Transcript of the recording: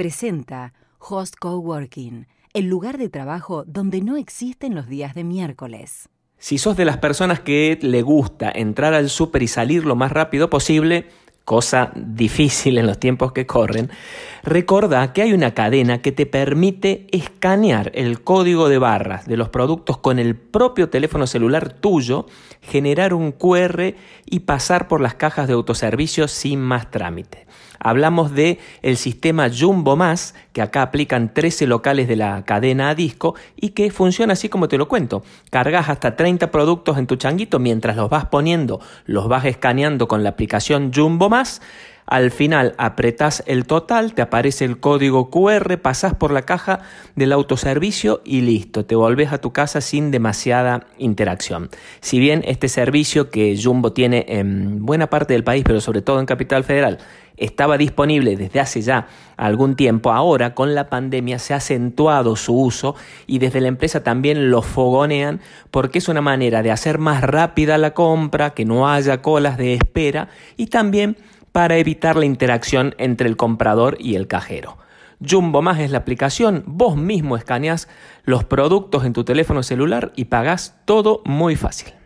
presenta Host Coworking, el lugar de trabajo donde no existen los días de miércoles. Si sos de las personas que le gusta entrar al súper y salir lo más rápido posible, cosa difícil en los tiempos que corren, recuerda que hay una cadena que te permite escanear el código de barras de los productos con el propio teléfono celular tuyo, generar un QR y pasar por las cajas de autoservicio sin más trámite. Hablamos de el sistema Jumbo Más, que acá aplican 13 locales de la cadena a disco y que funciona así como te lo cuento. Cargas hasta 30 productos en tu changuito mientras los vas poniendo, los vas escaneando con la aplicación Jumbo Más mas Al final apretás el total, te aparece el código QR, pasás por la caja del autoservicio y listo, te volvés a tu casa sin demasiada interacción. Si bien este servicio que Jumbo tiene en buena parte del país, pero sobre todo en Capital Federal, estaba disponible desde hace ya algún tiempo, ahora con la pandemia se ha acentuado su uso y desde la empresa también lo fogonean porque es una manera de hacer más rápida la compra, que no haya colas de espera y también para evitar la interacción entre el comprador y el cajero. Jumbo Más es la aplicación, vos mismo escaneas los productos en tu teléfono celular y pagás todo muy fácil.